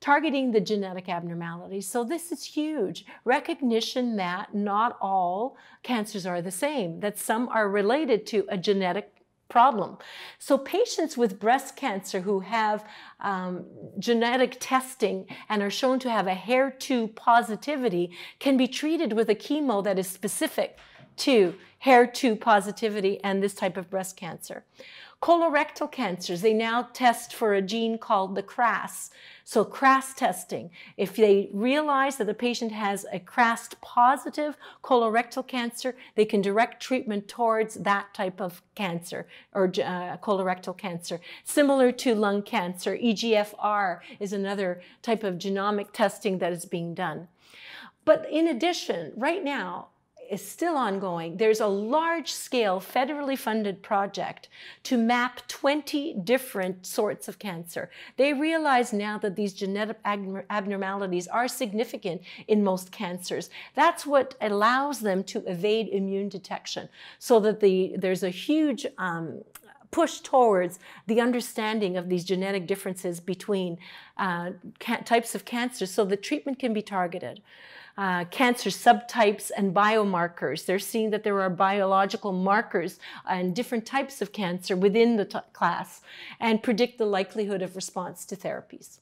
targeting the genetic abnormalities. So this is huge. Recognition that not all cancers are the same, that some are related to a genetic problem. So patients with breast cancer who have um, genetic testing and are shown to have a HER2 positivity can be treated with a chemo that is specific to HER2 positivity and this type of breast cancer. Colorectal cancers, they now test for a gene called the CRAS. So, CRAS testing. If they realize that the patient has a CRAS positive colorectal cancer, they can direct treatment towards that type of cancer or uh, colorectal cancer. Similar to lung cancer, EGFR is another type of genomic testing that is being done. But in addition, right now, is still ongoing. There's a large scale federally funded project to map 20 different sorts of cancer. They realize now that these genetic abnormalities are significant in most cancers. That's what allows them to evade immune detection so that the, there's a huge um, push towards the understanding of these genetic differences between uh, types of cancer so the treatment can be targeted. Uh, cancer subtypes and biomarkers. They're seeing that there are biological markers and different types of cancer within the class and predict the likelihood of response to therapies.